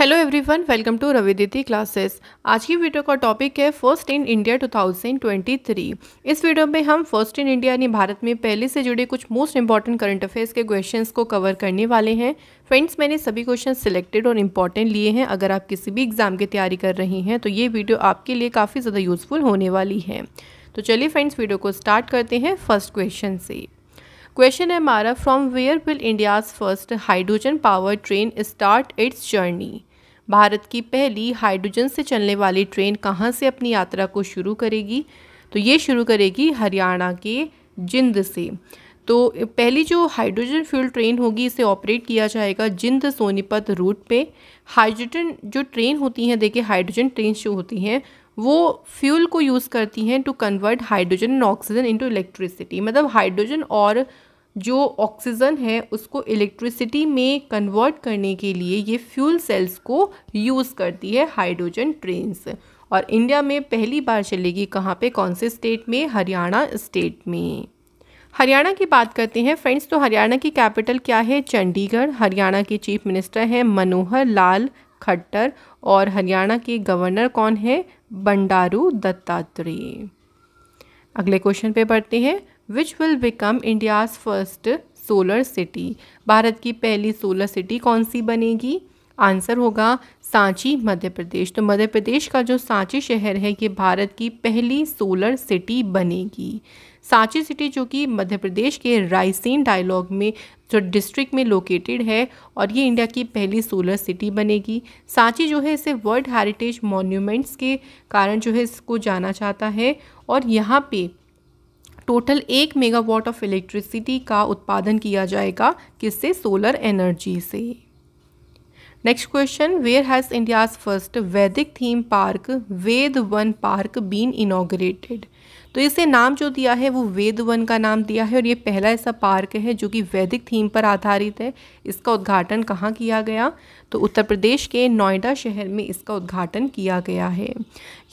Hello everyone welcome to रविदिति classes आज की वीडियो का टॉपिक है फर्स्ट इन इंडिया 2023 इस वीडियो में हम फर्स्ट इन इंडिया यानी भारत में पहले से जुड़े कुछ मोस्ट इंपॉर्टेंट करंट अफेयर्स के क्वेश्चंस को कवर करने वाले हैं फ्रेंड्स मैंने सभी क्वेश्चन सिलेक्टेड और इम्पॉर्टेंट लिए हैं अगर आप किसी भी एग्जाम की तैयारी कर रही हैं तो ये वीडियो आपके लिए काफ़ी ज़्यादा यूज़फुल होने वाली है तो चलिए फ्रेंड्स वीडियो को स्टार्ट करते हैं फर्स्ट क्वेश्चन से क्वेश्चन है हमारा from where will India's first hydrogen power train start its journey Bharat की पहली हाइड्रोजन से चलने वाली ट्रेन कहाँ से अपनी यात्रा को शुरू करेगी तो ये शुरू करेगी हरियाणा के जिंद से तो पहली जो हाइड्रोजन फ्यूल ट्रेन होगी इसे ऑपरेट किया जाएगा जिंद सोनीपत रूट पे हाइड्रोजन जो ट्रेन होती हैं देखिए हाइड्रोजन ट्रेन जो होती हैं वो फ्यूल को यूज़ करती हैं to convert hydrogen and oxygen into electricity मतलब हाइड्रोजन और जो ऑक्सीजन है उसको इलेक्ट्रिसिटी में कन्वर्ट करने के लिए ये फ्यूल सेल्स को यूज़ करती है हाइड्रोजन ट्रेन्स और इंडिया में पहली बार चलेगी कहाँ पे कौन से स्टेट में हरियाणा स्टेट में हरियाणा की बात करते हैं फ्रेंड्स तो हरियाणा की कैपिटल क्या है चंडीगढ़ हरियाणा के चीफ मिनिस्टर हैं मनोहर लाल खट्टर और हरियाणा के गवर्नर कौन है बंडारू दत्तात्रेय अगले क्वेश्चन पे पढ़ते हैं which will become India's first solar city Bharat की पहली सोलर सिटी कौन सी बनेगी आंसर होगा सांची मध्य प्रदेश तो मध्य प्रदेश का जो सांची शहर है ये भारत की पहली सोलर सिटी बनेगी सांची सिटी जो कि मध्य प्रदेश के रायसेन डायलॉग में जो डिस्ट्रिक्ट में लोकेटेड है और ये इंडिया की पहली सोलर सिटी बनेगी सांची जो है इसे वर्ल्ड हेरिटेज मॉन्यूमेंट्स के कारण जो है इसको जाना जाता है और यहाँ पे टोटल एक मेगावाट ऑफ इलेक्ट्रिसिटी का उत्पादन किया जाएगा किससे सोलर एनर्जी से next question where has India's first Vedic theme park Ved Van park been inaugurated तो इसे नाम जो दिया है वो वेद वन का नाम दिया है और ये पहला ऐसा पार्क है जो कि वैदिक थीम पर आधारित है इसका उद्घाटन कहाँ किया गया तो उत्तर प्रदेश के नोएडा शहर में इसका उद्घाटन किया गया है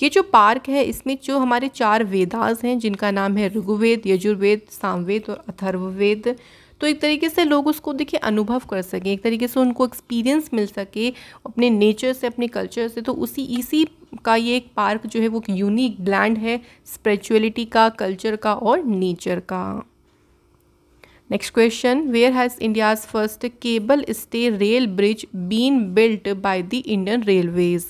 ये जो पार्क है इसमें जो हमारे चार वेदाज हैं जिनका नाम है ऋगुवेद यजुर्वेद सामवेद और अथर्ववेद तो एक तरीके से लोग उसको देखिए अनुभव कर सकें एक तरीके से उनको एक्सपीरियंस मिल सके अपने नेचर से अपने कल्चर से तो उसी इसी का ये एक पार्क जो है वो यूनिक ब्लैंड है स्परिचुअलिटी का कल्चर का और नेचर का next question where has India's first cable stay rail bridge been built by the Indian Railways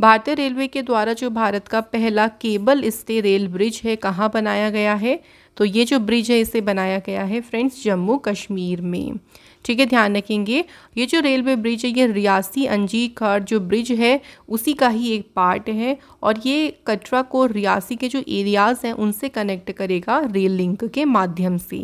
भारतीय रेलवे के द्वारा जो भारत का पहला केबल स्टे रेल ब्रिज है कहाँ बनाया गया है तो ये जो ब्रिज है इसे बनाया गया है फ्रेंड्स जम्मू कश्मीर में ठीक है ध्यान रखेंगे ये जो रेलवे ब्रिज है ये रियासी अंजी खर जो ब्रिज है उसी का ही एक पार्ट है और ये कटरा को रियासी के जो एरियाज़ हैं उनसे कनेक्ट करेगा रेल लिंक के माध्यम से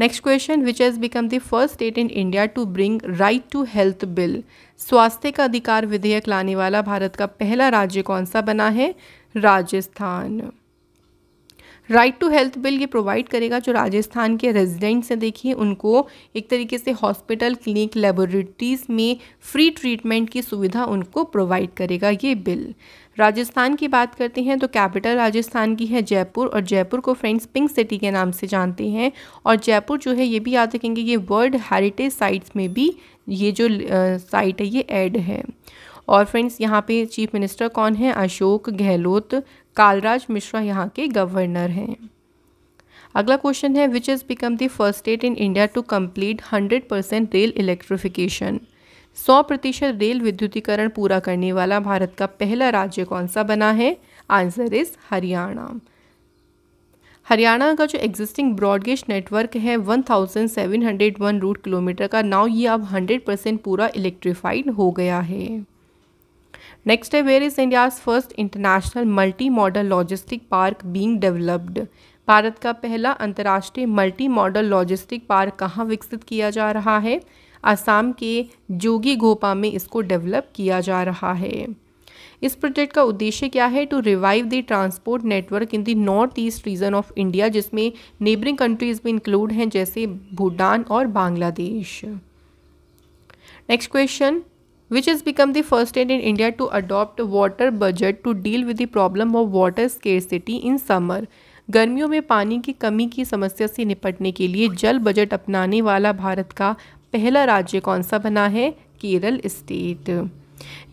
next question which has become the first state in India to bring right to health bill स्वास्थ्य का अधिकार विधेयक लाने वाला भारत का पहला राज्य कौन सा बना है Rajasthan right to health bill ये प्रोवाइड करेगा जो राजस्थान के रेजिडेंट्स हैं देखिए उनको एक तरीके से हॉस्पिटल क्लिनिक लेबोरेटरीज़ में फ्री ट्रीटमेंट की सुविधा उनको प्रोवाइड करेगा ये बिल राजस्थान की बात करते हैं तो कैपिटल राजस्थान की है जयपुर और जयपुर को फ्रेंड्स पिंक सिटी के नाम से जानते हैं और जयपुर जो है ये भी याद रखेंगे ये वर्ल्ड हेरिटेज साइट्स में भी ये जो साइट है ये ऐड है और फ्रेंड्स यहाँ पे चीफ मिनिस्टर कौन है अशोक गहलोत कालराज मिश्रा यहाँ के गवर्नर हैं अगला क्वेश्चन है which is become the first state in India to complete 100 percent rail electrification 100 प्रतिशत रेल विद्युतीकरण पूरा करने वाला भारत का पहला राज्य कौन सा बना है आंसर इज हरियाणा हरियाणा का जो एग्जिस्टिंग ब्रॉडगेज नेटवर्क है 1701 रूट किलोमीटर का नाव ये अब 100 परसेंट पूरा इलेक्ट्रीफाइड हो गया है नेक्स्ट है where is India first international multi modal logistic park being developed Bharat का पहला अंतर्राष्ट्रीय मल्टी मॉडल लॉजिस्टिक पार्क कहाँ विकसित किया जा रहा है आसाम के जोगी गोपा में इसको डेवलप किया जा रहा है इस प्रोजेक्ट का उद्देश्य क्या है to revive the transport network in the north east region of India जिसमें नेबरिंग कंट्रीज भी इंक्लूड हैं जैसे भूटान और Bangladesh next question which has become the first state in India to adopt water budget to deal with the problem of water scarcity in summer. गर्मियों में पानी की कमी की समस्या से निपटने के लिए जल बजट अपनाने वाला भारत का पहला राज्य कौन सा बना है केरल स्टेट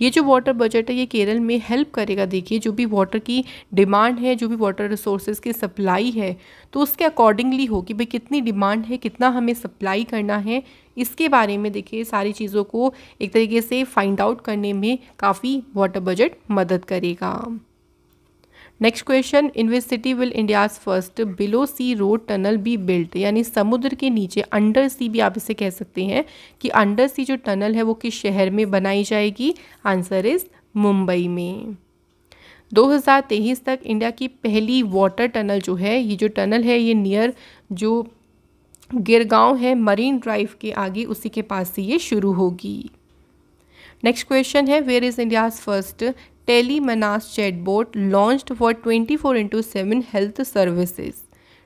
ये जो वाटर बजट है ये केरल में हेल्प करेगा देखिए जो भी वाटर की डिमांड है जो भी वाटर रिसोर्सेज की सप्लाई है तो उसके अकॉर्डिंगली होगी भाई कितनी डिमांड है कितना हमें सप्लाई करना है इसके बारे में देखिए सारी चीज़ों को एक तरीके से फाइंड आउट करने में काफ़ी वाटर बजट मदद करेगा next question in which city will India's first below sea road tunnel be built यानी समुद्र के नीचे अंडर सी भी आप इसे कह सकते हैं कि अंडर सी जो टनल है वो किस शहर में बनाई जाएगी आंसर इज मुंबई में 2023 तक इंडिया की पहली वाटर टनल जो है ये जो टनल है ये नियर जो गिरगांव है मरीन ड्राइव के आगे उसी के पास से ये शुरू होगी नेक्स्ट क्वेश्चन है where is India's first Telemanas chatbot launched for 24 into 7 health services.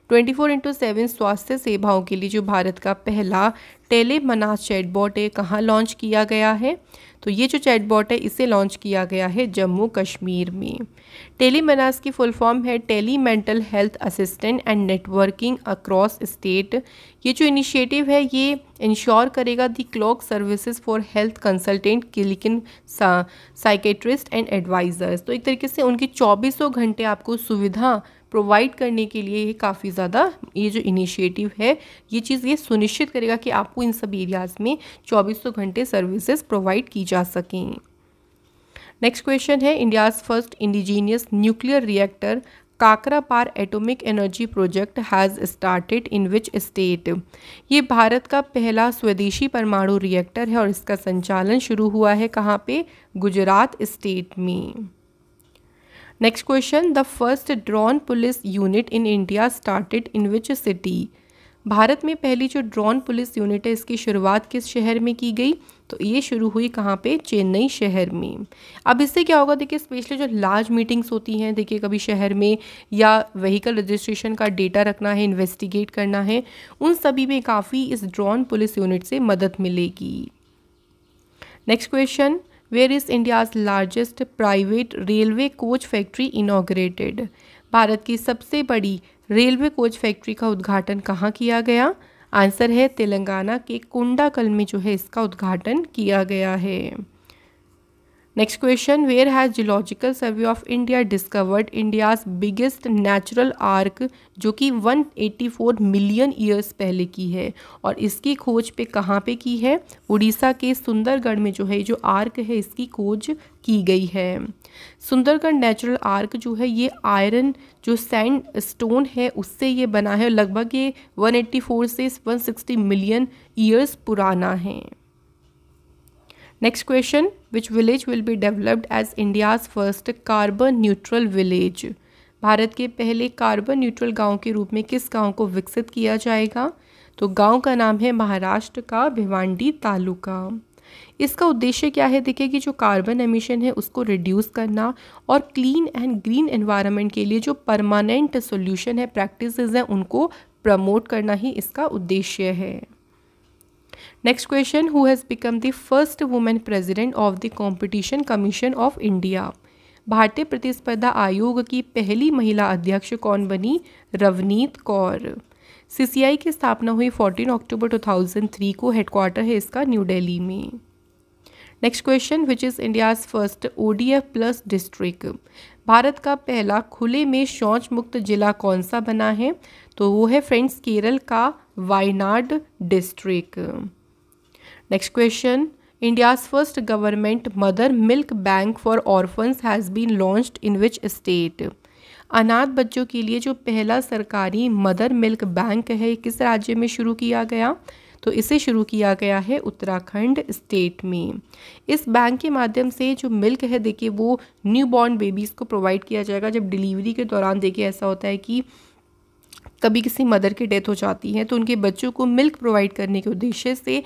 Twenty four into seven स्वास्थ्य सेवाओं के लिए जो भारत का पहला टेली मनास चैटबॉट है कहाँ लॉन्च किया गया है तो ये जो चैटबॉट है इसे लॉन्च किया गया है जम्मू कश्मीर में टेली मनास की फुल फॉर्म है tele mental health assistant and networking across state ये जो इनिशिएटिव है ये इंश्योर करेगा the clock services for health consultant clinical psychiatrist and advisers तो एक तरीके से उनकी चौबीसों घंटे आपको सुविधा प्रोवाइड करने के लिए ये काफ़ी ज़्यादा ये जो इनिशिएटिव है ये चीज़ ये सुनिश्चित करेगा कि आपको इन सब एरियाज़ में चौबीसों घंटे सर्विसेज प्रोवाइड की जा सकें नेक्स्ट क्वेश्चन है India's first indigenous nuclear reactor Kakrapar atomic energy project has started in which state ये भारत का पहला स्वदेशी परमाणु रिएक्टर है और इसका संचालन शुरू हुआ है कहाँ पे गुजरात स्टेट में next question the first drone police unit in India started in which city Bharat में पहली जो ड्रोन पुलिस यूनिट है इसकी शुरुआत किस शहर में की गई तो ये शुरू हुई कहाँ पे चेन्नई शहर में अब इससे क्या होगा देखिए स्पेशली जो लार्ज मीटिंग्स होती हैं देखिए कभी शहर में या व्हीकल रजिस्ट्रेशन का डेटा रखना है इन्वेस्टिगेट करना है उन सभी में काफ़ी इस ड्रोन पुलिस यूनिट से मदद मिलेगी next question where is India's largest private railway coach factory inaugurated Bharat की सबसे बड़ी रेलवे कोच फैक्ट्री का उद्घाटन कहाँ किया गया आंसर है तेलंगाना के कोंडाकल में जो है इसका उद्घाटन किया गया है next question where has Geological survey of India discovered India's biggest natural arch जो कि 184 मिलियन ईयर्स पहले की है और इसकी खोज पे कहाँ पे की है उड़ीसा के सुंदरगढ़ में जो है जो आर्क है इसकी खोज की गई है सुंदरगढ़ नेचुरल आर्क जो है ये आयरन जो सैंड स्टोन है उससे ये बना है लगभग ये 184 से 160 मिलियन ईयर्स पुराना है next question which village will be developed as India's first carbon neutral village Bharat के पहले कार्बन न्यूट्रल गांव के रूप में किस गांव को विकसित किया जाएगा तो गांव का नाम है महाराष्ट्र का भिवांडी तालुका इसका उद्देश्य क्या है देखिए कि जो कार्बन एमिशन है उसको रिड्यूस करना और क्लीन एंड ग्रीन एनवायरनमेंट के लिए जो परमानेंट सोल्यूशन है प्रैक्टिसेस हैं उनको प्रमोट करना ही इसका उद्देश्य है next question who has become the first women president of the Competition Commission of India भारतीय प्रतिस्पर्धा आयोग की पहली महिला अध्यक्ष कौन बनी रवनीत कौर सीसीआई की स्थापना हुई 14 अक्टूबर 2003 को हेडक्वार्टर है इसका न्यू दिल्ली में next question which is India's first ODF plus district Bharat का पहला खुले में शौच मुक्त जिला कौन सा बना है तो वो है फ्रेंड्स केरल का Wayanad district next question India's first government mother milk bank for orphans has been launch in which state अनाथ बच्चों के लिए जो पहला सरकारी मदर मिल्क बैंक है किस राज्य में शुरू किया गया तो इसे शुरू किया गया है उत्तराखंड स्टेट में इस बैंक के माध्यम से जो मिल्क है देखिए वो न्यू बॉर्न बेबीज़ को प्रोवाइड किया जाएगा जब डिलीवरी के दौरान देखिए ऐसा होता है कि कभी किसी मदर की डेथ हो जाती है तो उनके बच्चों को मिल्क प्रोवाइड करने के उद्देश्य से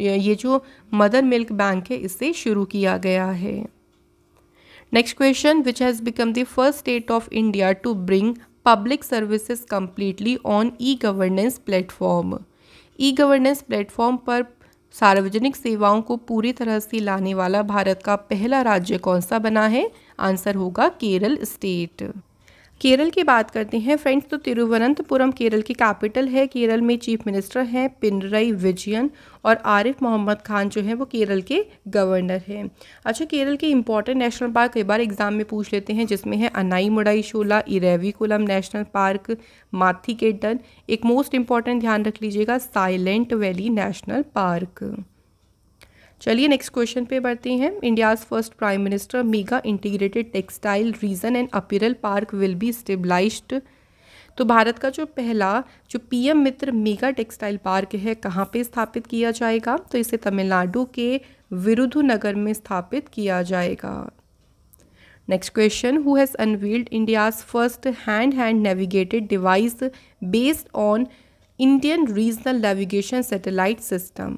ये जो मदर मिल्क बैंक है इसे शुरू किया गया है next question which has become the first state of India to bring public services completely on e governance platform e governance platform पर सार्वजनिक सेवाओं को पूरी तरह से लाने वाला भारत का पहला राज्य कौन सा बना है आंसर होगा केरल स्टेट केरल की बात करते हैं फ्रेंड्स तो तिरुवनंतपुरम केरल की कैपिटल है केरल में चीफ मिनिस्टर हैं पिनरई विजयन और आरिफ मोहम्मद खान जो हैं वो केरल के गवर्नर हैं अच्छा केरल के इंपॉर्टेंट नेशनल पार्क कई बार एग्जाम में पूछ लेते हैं जिसमें है अनाई मुडाई शोला इरेविकुलम नेशनल पार्क माथी के डन एक मोस्ट इंपॉर्टेंट ध्यान रख लीजिएगा साइलेंट वैली नेशनल पार्क चलिए नेक्स्ट क्वेश्चन पे बढ़ते हैं India's first prime minister mega integrated textile region and apparel park will be stabilized तो भारत का जो पहला जो PM Mitra mega textile park है कहाँ पे स्थापित किया जाएगा तो इसे तमिलनाडु के नगर में स्थापित किया जाएगा next question who has unveiled India's first hand hand navigated device based on Indian regional navigation satellite system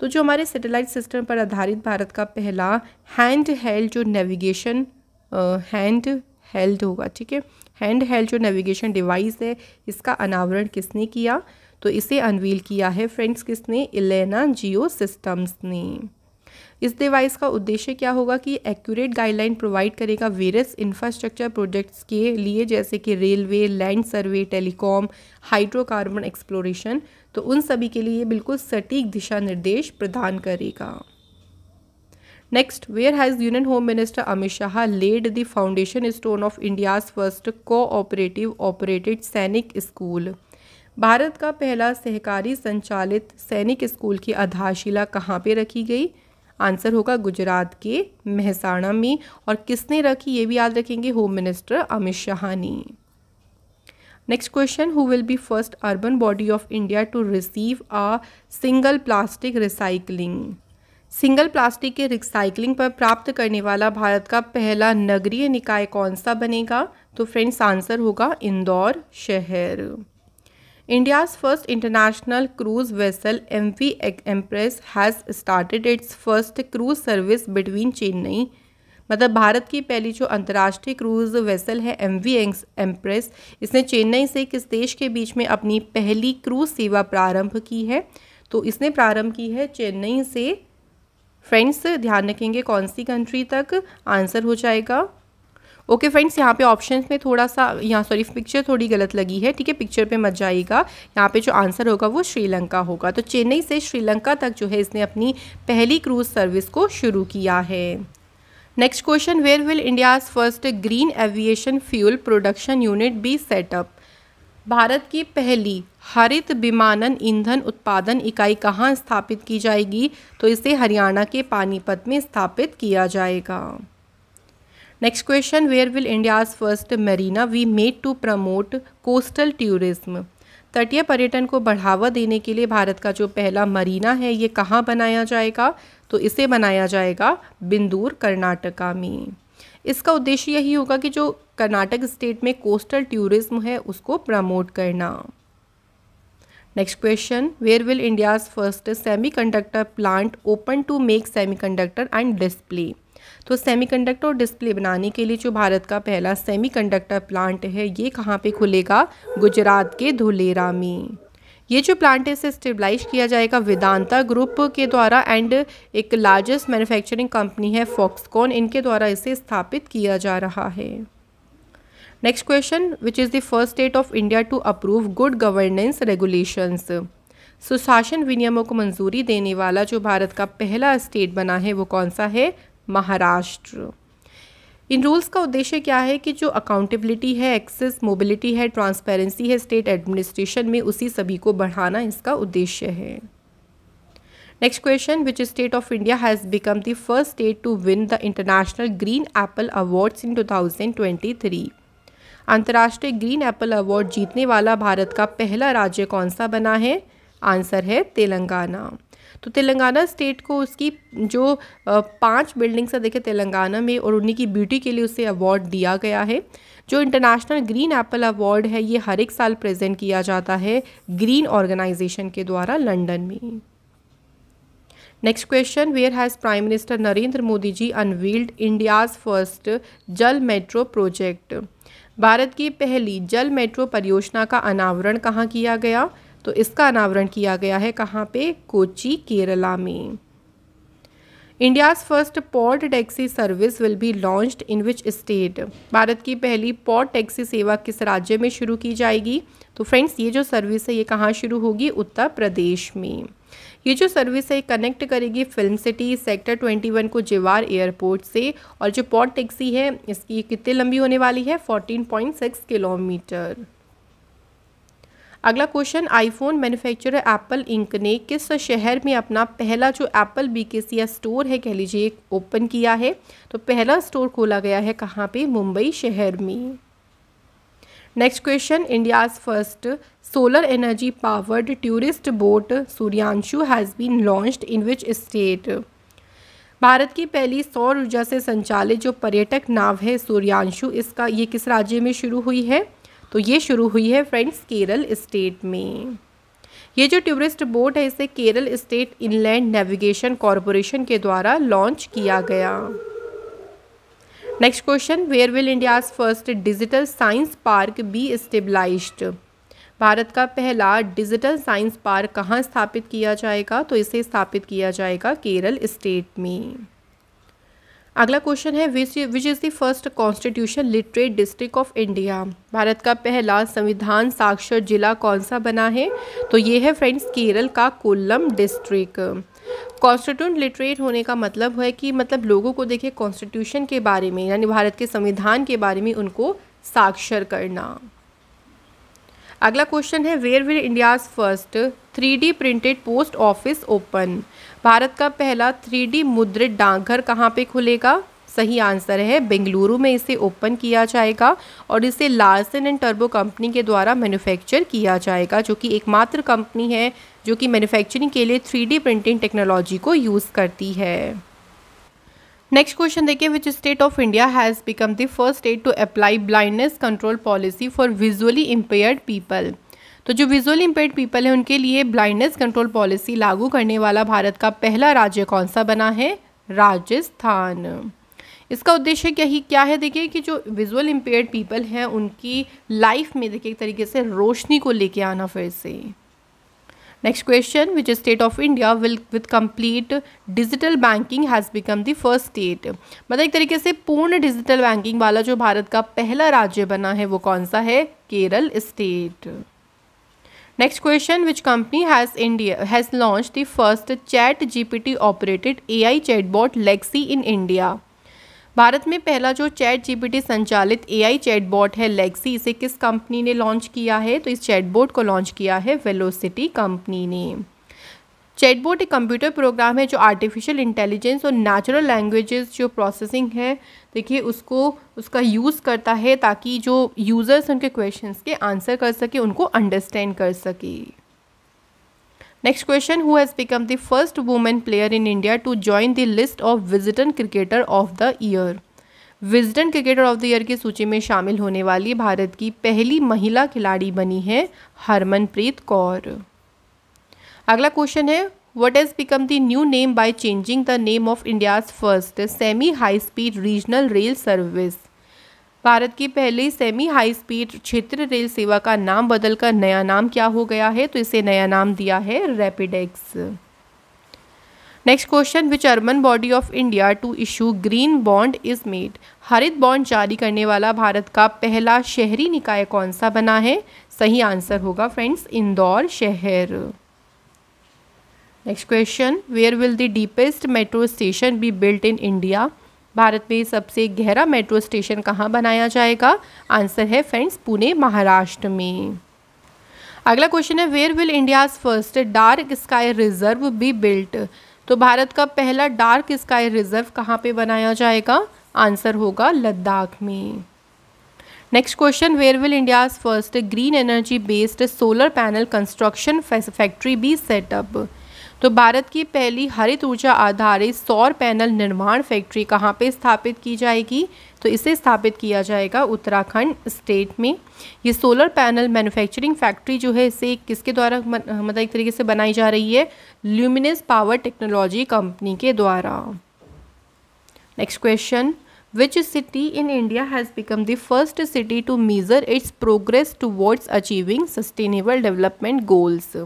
तो जो हमारे सैटेलाइट सिस्टम पर आधारित भारत का पहला हैंड हेल्ड जो नेविगेशन हैंड हेल्ड होगा ठीक है हैंड हेल्ड जो नेविगेशन डिवाइस है इसका अनावरण किसने किया तो इसे अनवील किया है फ्रेंड्स किसने इलेना जियो सिस्टम्स ने इस डिवाइस का उद्देश्य क्या होगा कि एक्यूरेट गाइडलाइन प्रोवाइड करेगा वेरियस इंफ्रास्ट्रक्चर प्रोजेक्ट्स के लिए जैसे कि railway land survey telecom hydrocarbon exploration तो उन सभी के लिए बिल्कुल सटीक दिशा निर्देश प्रदान करेगा next where has union home minister Amit Shah laid the stone of of first cooperative operated Sainik school Bharat का पहला सहकारी संचालित सैनिक स्कूल की आधारशिला कहाँ पे रखी गई आंसर होगा गुजरात के मेहसाणा में और किसने रखी ये भी याद रखेंगे होम मिनिस्टर अमित शाह ने next question who will be first urban body of India to receive a single plastic recycling single plastic के रिसाइकलिंग पर प्राप्त करने वाला भारत का पहला नगरीय निकाय कौन सा बनेगा तो फ्रेंड्स आंसर होगा इंदौर शहर India's first international cruise vessel MV Empress has started its first cruise service between Chennai मतलब भारत की पहली जो अंतर्राष्ट्रीय क्रूज वेसल है एम वी एम्प्रेस इसने चेन्नई से किस देश के बीच में अपनी पहली क्रूज सेवा प्रारंभ की है तो इसने प्रारंभ की है चेन्नई से फ्रेंड्स ध्यान रखेंगे कौन सी कंट्री तक आंसर हो जाएगा ओके फ्रेंड्स यहाँ पे ऑप्शन में थोड़ा सा यहाँ सॉरी पिक्चर थोड़ी गलत लगी है ठीक है पिक्चर पे मत जाइएगा यहाँ पे जो आंसर होगा वो श्रीलंका होगा तो चेन्नई से श्रीलंका तक जो है इसने अपनी पहली क्रूज सर्विस को शुरू किया है next question where will India's first green aviation fuel production unit be set up Bharat की पहली हरित विमानन ईंधन उत्पादन इकाई कहाँ स्थापित की जाएगी तो इसे हरियाणा के पानीपत में स्थापित किया जाएगा next question where will India's first marina be made to promote coastal tourism तटीय पर्यटन को बढ़ावा देने के लिए भारत का जो पहला मरीना है ये कहाँ बनाया जाएगा तो इसे बनाया जाएगा बिंदूर कर्नाटका में इसका उद्देश्य यही होगा कि जो कर्नाटक स्टेट में कोस्टल टूरिज्म है उसको प्रमोट करना next question where will India's first semiconductor plant open to make semiconductor and display तो सेमीकंडक्टर और डिस्प्ले बनाने के लिए जो भारत का पहला सेमीकंडक्टर प्लांट है ये कहाँ पे खुलेगा गुजरात के धुलेरा में ये जो प्लांट है इसे स्टेबलाइज किया जाएगा वेदांता ग्रुप के द्वारा एंड एक लार्जेस्ट मैन्युफैक्चरिंग कंपनी है फॉक्सकॉन इनके द्वारा इसे स्थापित किया जा रहा है next question which is the first state of India to approve good governance regulations सुशासन विनियमों को मंजूरी देने वाला जो भारत का पहला स्टेट बना है वो कौन सा है महाराष्ट्र इन रूल्स का उद्देश्य क्या है कि जो अकाउंटेबिलिटी है एक्सेस मोबिलिटी है ट्रांसपेरेंसी है स्टेट एडमिनिस्ट्रेशन में उसी सभी को बढ़ाना इसका उद्देश्य है next question which state of India has become the first state to win the international green apple awards in 2023 अंतर्राष्ट्रीय ग्रीन एप्पल अवार्ड जीतने वाला भारत का पहला राज्य कौन सा बना है आंसर है तेलंगाना तो तेलंगाना स्टेट को उसकी जो पांच बिल्डिंग्स है देखे तेलंगाना में और उन्हीं की ब्यूटी के लिए उसे अवार्ड दिया गया है जो इंटरनेशनल ग्रीन एप्पल अवार्ड है ये हर एक साल प्रेजेंट किया जाता है ग्रीन ऑर्गेनाइजेशन के द्वारा लंदन में next question where has prime minister Narendra Modi ji unveiled India's first जल मेट्रो प्रोजेक्ट भारत की पहली जल मेट्रो परियोजना का अनावरण कहाँ किया गया तो इसका अनावरण किया गया है कहाँ पे कोची केरला में India's first pot taxi service will be launched in which state Bharat की पहली पॉट टैक्सी सेवा किस राज्य में शुरू की जाएगी तो फ्रेंड्स ये जो सर्विस है ये कहाँ शुरू होगी उत्तर प्रदेश में ये जो सर्विस है कनेक्ट करेगी फिल्म सिटी सेक्टर 21 को जेवार एयरपोर्ट से और जो पॉट टैक्सी है इसकी कितनी लंबी होने वाली है 14.6 किलोमीटर अगला question iPhone manufacturer Apple Inc ने किस शहर में अपना पहला जो एप्पल बीकेस या स्टोर है कह लीजिए ओपन किया है तो पहला स्टोर खोला गया है कहाँ पे मुंबई शहर में next question India's first solar energy powered tourist boat Suryanshu has been launched in which state Bharat की पहली सौर ऊर्जा से संचालित जो पर्यटक नाव है सूर्यांशु इसका ये किस राज्य में शुरू हुई है तो ये शुरू हुई है फ्रेंड्स केरल स्टेट में ये जो टूरिस्ट बोट है इसे Kerala state inland navigation corporation के द्वारा लॉन्च किया गया next question where will India's first digital science park be stabilized Bharat का पहला डिजिटल साइंस पार्क कहाँ स्थापित किया जाएगा तो इसे स्थापित किया जाएगा केरल स्टेट में अगला क्वेश्चन है which is the first constitution literate district of India Bharat का पहला संविधान साक्षर जिला कौन सा बना है तो ये है फ्रेंड्स केरल का कोल्लम डिस्ट्रिक्ट कॉन्स्टिट्यूंट लिटरेट होने का मतलब है कि मतलब लोगों को देखिए कॉन्स्टिट्यूशन के बारे में यानी भारत के संविधान के बारे में उनको साक्षर करना अगला क्वेश्चन है where will India's first three D printed post office open Bharat का पहला थ्री डी मुद्रित डाकघर कहाँ पे खुलेगा सही आंसर है बेंगलुरु में इसे ओपन किया जाएगा और इसे लार्सन एंड टर्बो कंपनी के द्वारा मैन्युफैक्चर किया जाएगा जो कि एकमात्र कंपनी है जो कि मैन्युफैक्चरिंग के लिए थ्री प्रिंटिंग टेक्नोलॉजी को यूज़ करती है नेक्स्ट क्वेश्चन देखिए which state of India has become the first state to apply blindness control policy for visually impaired people तो जो विजुअली इम्पेयर्ड पीपल हैं उनके लिए ब्लाइंडनेस कंट्रोल पॉलिसी लागू करने वाला भारत का पहला राज्य कौन सा बना है राजस्थान इसका उद्देश्य क्या ही क्या है देखिए कि जो विजुअल इम्पेयर्ड पीपल हैं उनकी लाइफ में देखिए एक तरीके से रोशनी को लेके आना फिर से next question which state of India will with complete digital banking has become the first state मतलब एक तरीके से पूर्ण डिजिटल बैंकिंग वाला जो भारत का पहला राज्य बना है वो कौन सा है Kerala state next question which company has India has launch the first chat GPT operated AI I chat bot Lexi in India Bharat में पहला जो चैट जीपीटी संचालित एआई चैटबॉट है लेक्सी इसे किस कंपनी ने लॉन्च किया है तो इस चैटबॉट को लॉन्च किया है वेलोसिटी कंपनी ने चैटबॉट एक कंप्यूटर प्रोग्राम है जो आर्टिफिशियल इंटेलिजेंस और नेचुरल लैंग्वेजेस जो प्रोसेसिंग है देखिए उसको उसका यूज़ करता है ताकि जो यूज़र्स उनके क्वेश्चंस के आंसर कर सके उनको अंडरस्टैंड कर सके next question who has become the first women player in India to join the list of Wisden cricketer of the year Wisden cricketer of the year की सूची में शामिल होने वाली भारत की पहली महिला खिलाड़ी बनी है हरमनप्रीत कौर अगला क्वेश्चन है what has become the new name by changing the name of India's first semi high speed regional rail service Bharat की पहली सेमी हाई स्पीड क्षेत्र रेल सेवा का नाम बदलकर नया नाम क्या हो गया है तो इसे नया नाम दिया है RapidX next question which urban body of India to issue green bond is made हरित बॉन्ड जारी करने वाला भारत का पहला शहरी निकाय कौन सा बना है सही आंसर होगा फ्रेंड्स इंदौर शहर next question where will the deepest metro station be built in India Bharat में सबसे गहरा मेट्रो स्टेशन कहाँ बनाया जाएगा आंसर है फ्रेंड्स पुणे महाराष्ट्र में अगला क्वेश्चन है where will India's first dark sky reserve be built तो भारत का पहला डार्क स्काई रिजर्व कहाँ पे बनाया जाएगा आंसर होगा लद्दाख में next question where will India's first green energy based solar panel construction factory be set up तो भारत की पहली हरित ऊर्जा आधारित सौर पैनल निर्माण फैक्ट्री कहाँ पे स्थापित की जाएगी तो इसे स्थापित किया जाएगा उत्तराखंड स्टेट में ये सोलर पैनल मैन्युफैक्चरिंग फैक्ट्री जो है इसे किसके द्वारा मतलब एक तरीके से बनाई जा रही है ल्यूमिनस पावर टेक्नोलॉजी कंपनी के द्वारा next question which city in India has become the first city to measure its progress towards achieving sustainable development goals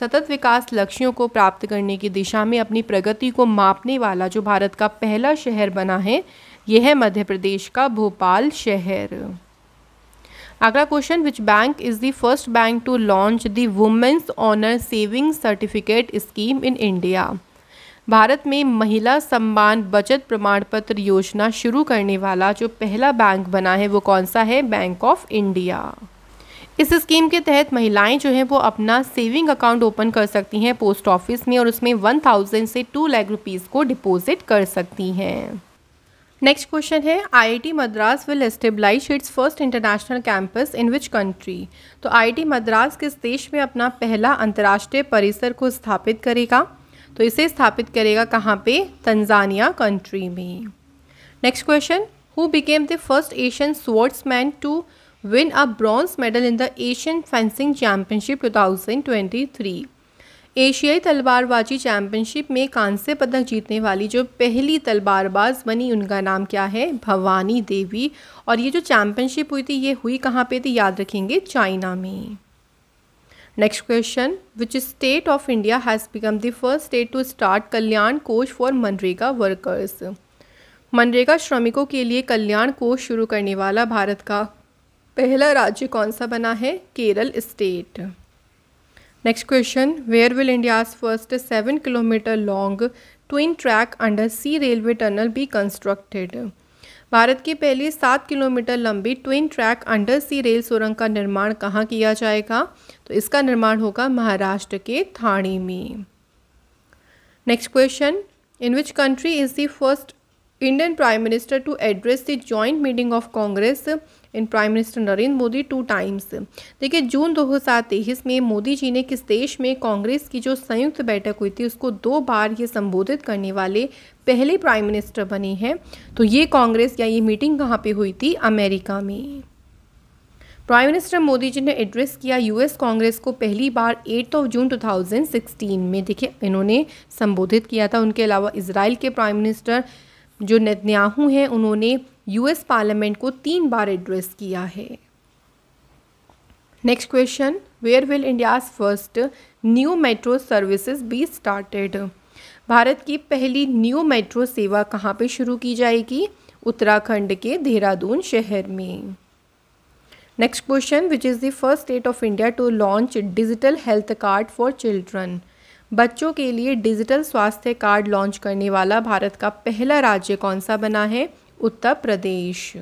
सतत विकास लक्ष्यों को प्राप्त करने की दिशा में अपनी प्रगति को मापने वाला जो भारत का पहला शहर बना है यह है मध्य प्रदेश का भोपाल शहर अगला question which bank is the first bank to launch the women's honour saving certificate scheme in India Bharat में महिला सम्मान बचत प्रमाण पत्र योजना शुरू करने वाला जो पहला बैंक बना है वो कौन सा है बैंक ऑफ इंडिया इस स्कीम के तहत महिलाएं जो हैं वो अपना सेविंग अकाउंट ओपन कर सकती हैं पोस्ट ऑफिस में और उसमें वन थाउजेंड से टू लाख रुपीज़ को डिपॉजिट कर सकती हैं नेक्स्ट क्वेश्चन है IIT Madras will establish its first international campus in which country तो आईआईटी मद्रास किस देश में अपना पहला अंतर्राष्ट्रीय परिसर को स्थापित करेगा तो इसे स्थापित करेगा कहाँ पे तंजानिया कंट्री में next question who became the first Asian swordsman to win a bronze medal in the Asian Fencing Championship 2023 एशियाई तलवारबाजी चैंपियनशिप में कांस्य पदक जीतने वाली जो पहली तलवारबाज बनी उनका नाम क्या है भवानी देवी और ये जो चैंपियनशिप हुई थी ये हुई कहाँ पे थी याद रखेंगे चाइना में next question which state of India has become the first state to start Kalyan Kosh for MNREGA workers MNREGA श्रमिकों के लिए कल्याण कोष शुरू करने वाला भारत का पहला राज्य कौन सा बना है Kerala state next question where will India's first seven kilometre long twin track under sea railway tunnel be constructed Bharat की पहली सात किलोमीटर लंबी twin track under sea rail सुरंग का निर्माण कहाँ किया जाएगा तो इसका निर्माण होगा महाराष्ट्र के थाणे में next question in which country is the first Indian prime minister to address the joint meeting of Congress in prime minister Narendra Modi two times देखिए जून 2023 में मोदी जी ने किस देश में कांग्रेस की जो संयुक्त बैठक हुई थी उसको दो बार ये संबोधित करने वाले पहले प्राइम मिनिस्टर बने हैं तो ये कांग्रेस या ये मीटिंग कहाँ पे हुई थी अमेरिका में प्राइम मिनिस्टर मोदी जी ने एड्रेस किया यूएस कांग्रेस को पहली बार एट ऑफ जून 2016 में देखिए इन्होंने संबोधित किया था उनके अलावा इसराइल के प्राइम मिनिस्टर जो नेतन्याहू हैं उन्होंने यूएस पार्लियामेंट को तीन बार एड्रेस किया है next question where will India's first new metro services be started Bharat की पहली न्यू मेट्रो सेवा कहाँ पे शुरू की जाएगी उत्तराखंड के देहरादून शहर में next question which is the first state of India to launch digital health card for children बच्चों के लिए डिजिटल स्वास्थ्य कार्ड लॉन्च करने वाला भारत का पहला राज्य कौन सा बना है उत्तर प्रदेश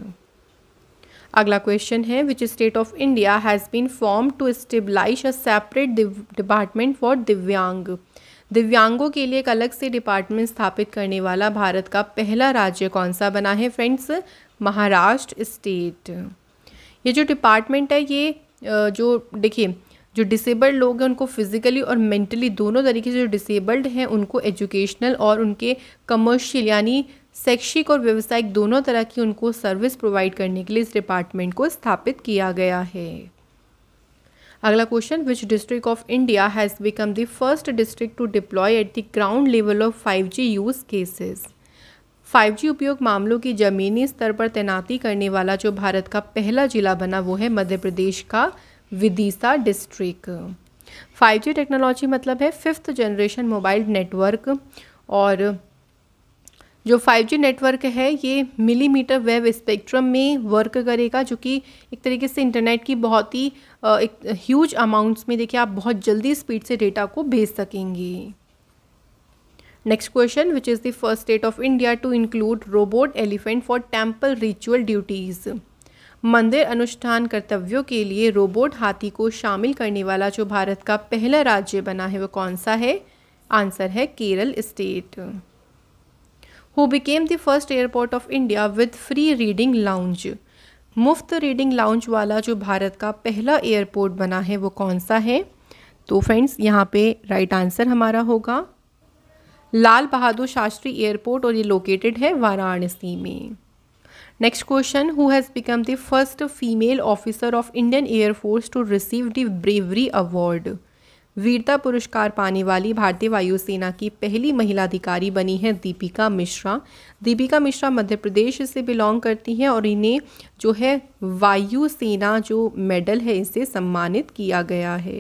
अगला क्वेश्चन है which state of India has been form to stabilize a separate department for divyang दिव्यांगों के लिए एक अलग से डिपार्टमेंट स्थापित करने वाला भारत का पहला राज्य कौन सा बना है फ्रेंड्स महाराष्ट्र स्टेट ये जो डिपार्टमेंट है ये जो देखिए जो डिसेबल्ड लोग हैं उनको फिज़िकली और मेंटली दोनों तरीके से जो डिसेबल्ड हैं उनको एजुकेशनल और उनके कमर्शियल यानी शैक्षिक और व्यवसायिक दोनों तरह की उनको सर्विस प्रोवाइड करने के लिए इस डिपार्टमेंट को स्थापित किया गया है अगला question which district of India has become the first district to deploy at the ground level of five G use cases 5G उपयोग मामलों की ज़मीनी स्तर पर तैनाती करने वाला जो भारत का पहला जिला बना वो है मध्य प्रदेश का विदिशा डिस्ट्रिक्ट जी टेक्नोलॉजी मतलब है फिफ्थ जनरेशन मोबाइल नेटवर्क और जो 5G नेटवर्क है ये मिलीमीटर वेव स्पेक्ट्रम में वर्क करेगा जो कि एक तरीके से इंटरनेट की बहुत ही एक ह्यूज अमाउंट्स में देखिए आप बहुत जल्दी स्पीड से डेटा को भेज सकेंगे next question which is the first state of India to include robot elephant for temple ritual duties मंदिर अनुष्ठान कर्तव्यों के लिए रोबोट हाथी को शामिल करने वाला जो भारत का पहला राज्य बना है वो कौन सा है आंसर है Kerala state who became the first airport of India with free reading lounge मुफ्त रीडिंग लाउंज वाला जो भारत का पहला एयरपोर्ट बना है वो कौन सा है तो फ्रेंड्स यहाँ पे राइट आंसर हमारा होगा लाल बहादुर शास्त्री एयरपोर्ट और ये लोकेटेड है वाराणसी में next question who has become the first female officer of Indian Air Force to receive the bravery award वीरता पुरस्कार पाने वाली भारतीय वायुसेना की पहली महिला अधिकारी बनी है दीपिका मिश्रा दीपिका मिश्रा मध्य प्रदेश से बिलोंग करती हैं और इन्हें जो है वायुसेना जो मेडल है इसे सम्मानित किया गया है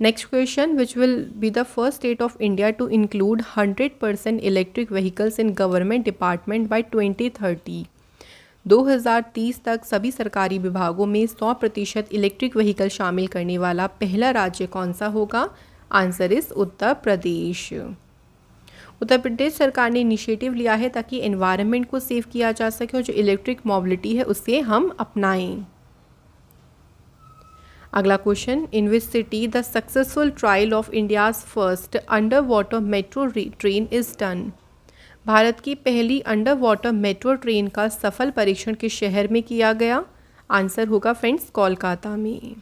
next question which will be the first state of India to include hundred percent electric vehicles in government department by twenty thirty 2030 तक सभी सरकारी विभागों में 100 प्रतिशत इलेक्ट्रिक व्हीकल शामिल करने वाला पहला राज्य कौन सा होगा आंसर इस उत्तर प्रदेश उत्तर प्रदेश सरकार ने इनिशिएटिव लिया है ताकि एनवायरनमेंट को सेव किया जा सके और जो इलेक्ट्रिक मोबिलिटी है उसे हम अपनाएं अगला question in which city the successful trial of India's first under water metro train is done Bharat की पहली अंडर वाटर मेट्रो ट्रेन का सफल परीक्षण किस शहर में किया गया आंसर होगा फ्रेंड्स कोलकाता में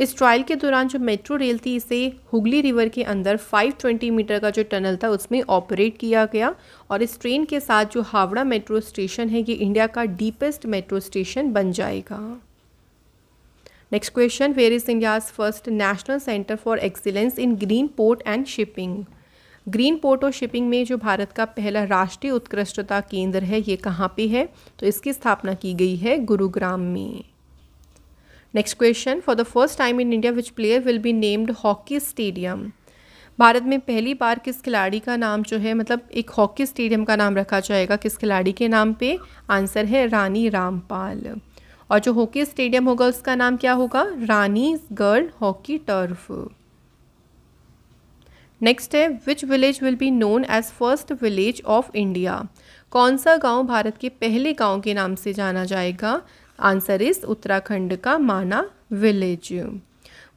इस ट्रायल के दौरान जो मेट्रो रेल थी इसे हुगली रिवर के अंदर 520 मीटर का जो टनल था उसमें ऑपरेट किया गया और इस ट्रेन के साथ जो हावड़ा मेट्रो स्टेशन है ये इंडिया का डीपेस्ट मेट्रो स्टेशन बन जाएगा next question where is India's first national centre for excellence in green port and shipping green port और शिपिंग में जो भारत का पहला राष्ट्रीय उत्कृष्टता केंद्र है ये कहाँ पे है तो इसकी स्थापना की गई है गुरुग्राम में next question for the first time in India which player will be named hockey stadium Bharat में पहली बार किस खिलाड़ी का नाम जो है मतलब एक हॉकी स्टेडियम का नाम रखा जाएगा किस खिलाड़ी के नाम पे आंसर है रानी रामपाल और जो हॉकी स्टेडियम होगा उसका नाम क्या होगा Rani girl hockey turf next है which village will be known as first village of India कौन सा गांव भारत के पहले गांव के नाम से जाना जाएगा आंसर इज उत्तराखंड का माना विलेज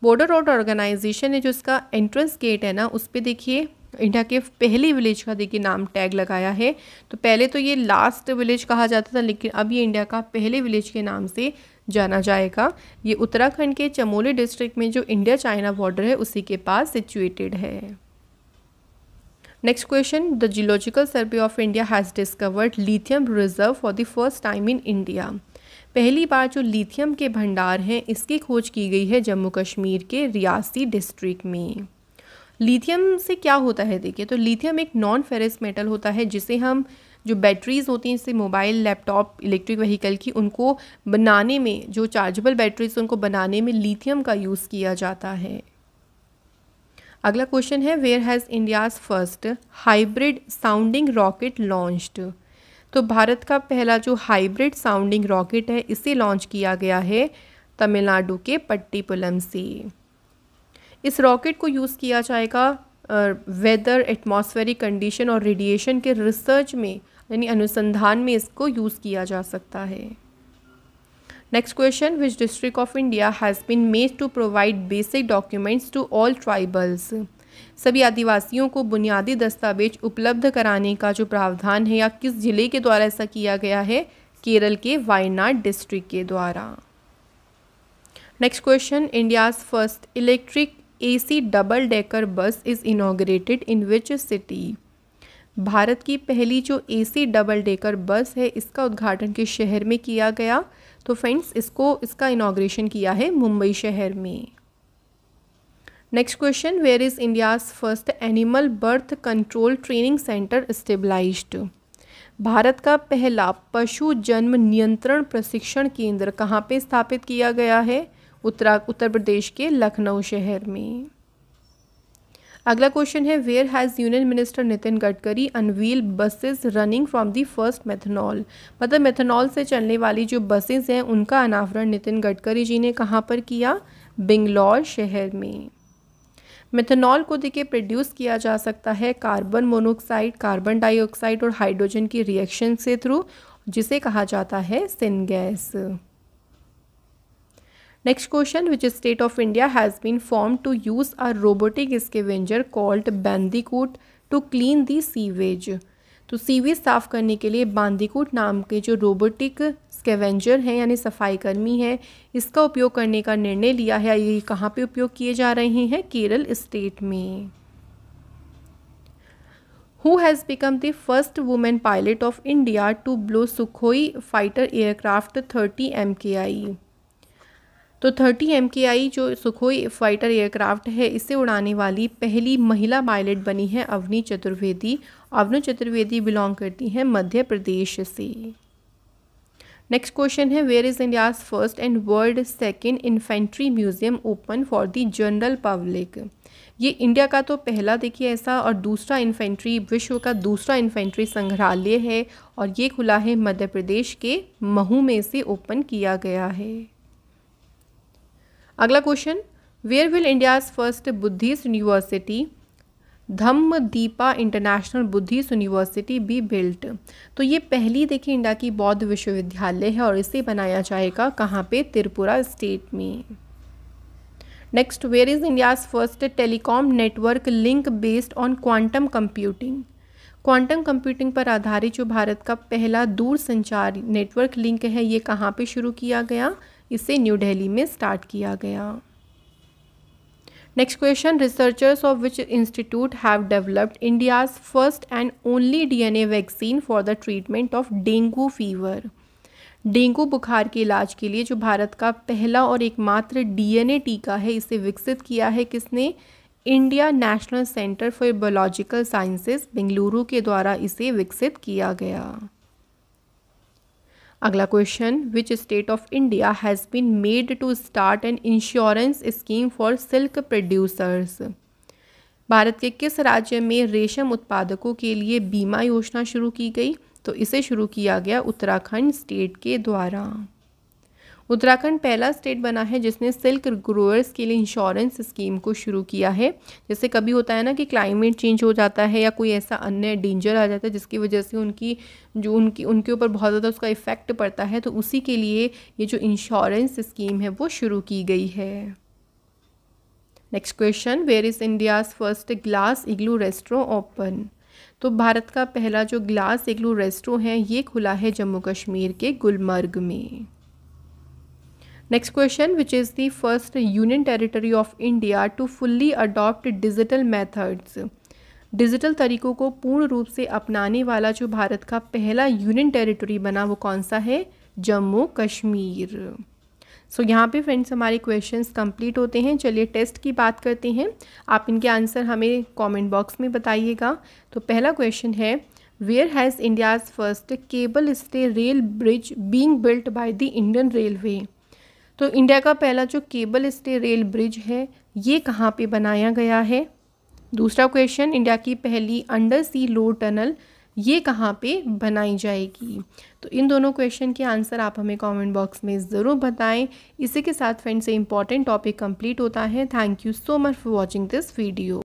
बॉर्डर रोड ऑर्गेनाइजेशन है जो इसका एंट्रेंस गेट है ना उस पर देखिए इंडिया के पहले विलेज का देखिए नाम टैग लगाया है तो पहले तो ये लास्ट विलेज कहा जाता था लेकिन अब ये इंडिया का पहले विलेज के नाम से जाना जाएगा ये उत्तराखंड के चमोली डिस्ट्रिक्ट में जो इंडिया चाइना बॉर्डर है उसी के पास सिचुएटेड है next question the geological survey of India has discovered lithium reserve for the first time in India पहली बार जो लिथियम के भंडार हैं इसकी खोज की गई है जम्मू कश्मीर के रियासी डिस्ट्रिक्ट में लिथियम से क्या होता है देखिए तो लिथियम एक नॉन फेरस मेटल होता है जिसे हम जो बैटरीज़ होती हैं जैसे मोबाइल लैपटॉप इलेक्ट्रिक व्हीकल की उनको बनाने में जो चार्जेबल बैटरीज उनको बनाने में लिथियम का यूज़ किया जाता है अगला क्वेश्चन है where has India's first hybrid sounding rocket launched तो भारत का पहला जो हाइब्रिड साउंडिंग रॉकेट है इसे लॉन्च किया गया है तमिलनाडु के पट्टीपुलम से इस रॉकेट को यूज़ किया जाएगा वेदर एटमॉस्फेरिक कंडीशन और रेडिएशन के रिसर्च में यानी अनुसंधान में इसको यूज़ किया जा सकता है Next question Which district of India has been made to provide basic documents to all tribals? सभी आदिवासियों को बुनियादी दस्तावेज उपलब्ध कराने का जो प्रावधान है या किस जिले के द्वारा ऐसा किया गया है केरल के वायनाड डिस्ट्रिक्ट के द्वारा next question India's first electric AC double decker bus is inaugurated in which city Bharat की पहली जो एसी डबल डेकर बस है इसका उद्घाटन किस शहर में किया गया तो फ्रेंड्स इसको इसका इनाग्रेशन किया है मुंबई शहर में next question where is India's first animal birth control training centre stabilize Bharat का पहला पशु जन्म नियंत्रण प्रशिक्षण केंद्र कहाँ पे स्थापित किया गया है उत्तरा उत्तर प्रदेश के लखनऊ शहर में अगला क्वेश्चन है where has union minister Nitin Gadkari unveil buses running from the first methanol मतलब मेथनॉल से चलने वाली जो बसेस हैं उनका अनावरण नितिन गडकरी जी ने कहाँ पर किया बेंगलौर शहर में मेथनॉल को देखिए प्रोड्यूस किया जा सकता है कार्बन मोनोक्साइड कार्बन डाइऑक्साइड और हाइड्रोजन की रिएक्शन से थ्रू जिसे कहा जाता है syngas next question which state of India has been form to use a robotic scavenger called Bandicoot to clean the sewage तो सीवेज साफ़ करने के लिए बांदीकूट नाम के जो रोबोटिक स्केवेंजर हैं यानी सफाईकर्मी हैं इसका उपयोग करने का निर्णय लिया है ये कहाँ पे उपयोग किए जा रहे हैं केरल स्टेट में who has become the first women pilot of India to blow Sukhoi fighter aircraft thirty M K I तो 30 एम जो सुखोई फाइटर एयरक्राफ्ट है इसे उड़ाने वाली पहली महिला पायलट बनी है अवनी चतुर्वेदी अवनी चतुर्वेदी बिलोंग करती हैं मध्य प्रदेश से नेक्स्ट क्वेश्चन है where is India's first and world second infantry museum open for the general public ये इंडिया का तो पहला देखिए ऐसा और दूसरा इन्फेंट्री विश्व का दूसरा इन्फेंट्री संग्रहालय है और ये खुला है मध्य प्रदेश के महू में से ओपन किया गया है अगला question where will India's first Buddhist university Dhamma Dipa international Buddhist university be built तो ये पहली देखिए इंडिया की बौद्ध विश्वविद्यालय है और इसे बनाया जाएगा कहाँ पे त्रिपुरा स्टेट में next where is India's first telecom network link based on quantum computing quantum computing पर आधारित जो भारत का पहला दूर संचार नेटवर्क लिंक है ये कहाँ पे शुरू किया गया इसे न्यू दिल्ली में स्टार्ट किया गया next question researchers of which institute have developed India's first and only DNA vaccine for the treatment of dengue fever dengue बुखार के इलाज के लिए जो भारत का पहला और एकमात्र डीएनए टीका है इसे विकसित किया है किसने India national centre for biological sciences Bengaluru के द्वारा इसे विकसित किया गया अगला question which state of India has been made to start an insurance scheme for silk producers Bharat के किस राज्य में रेशम उत्पादकों के लिए बीमा योजना शुरू की गई तो इसे शुरू किया गया उत्तराखंड स्टेट के द्वारा उत्तराखंड पहला स्टेट बना है जिसने सिल्क ग्रोअर्स के लिए इंश्योरेंस स्कीम को शुरू किया है जैसे कभी होता है ना कि क्लाइमेट चेंज हो जाता है या कोई ऐसा अन्य डेंजर आ जाता है जिसकी वजह से उनकी जो उनकी उनके ऊपर बहुत ज़्यादा उसका इफ़ेक्ट पड़ता है तो उसी के लिए ये जो इंश्योरेंस स्कीम है वो शुरू की गई है next question where is India's first glass igloo restro open तो भारत का पहला जो ग्लास इग्लू रेस्ट्रो है ये खुला है जम्मू कश्मीर के गुलमर्ग में next question which is the first union territory of India to fully adopt digital methods digital तरीकों को पूर्ण रूप से अपनाने वाला जो भारत का पहला यूनियन टेरिटरी बना वो कौन सा है जम्मू कश्मीर सो so, यहाँ पे फ्रेंड्स हमारे क्वेश्चंस कंप्लीट होते हैं चलिए टेस्ट की बात करते हैं आप इनके आंसर हमें कमेंट बॉक्स में बताइएगा तो पहला क्वेश्चन है where has India's first cable stay rail bridge being built by the Indian railway तो इंडिया का पहला जो केबल स्टे रेल ब्रिज है ये कहाँ पे बनाया गया है दूसरा क्वेश्चन इंडिया की पहली अंडर सी लो टनल ये कहाँ पे बनाई जाएगी तो इन दोनों क्वेश्चन के आंसर आप हमें कमेंट बॉक्स में ज़रूर बताएं इसी के साथ फ्रेंड्स से इंपॉर्टेंट टॉपिक कंप्लीट होता है thank you so much for watching this video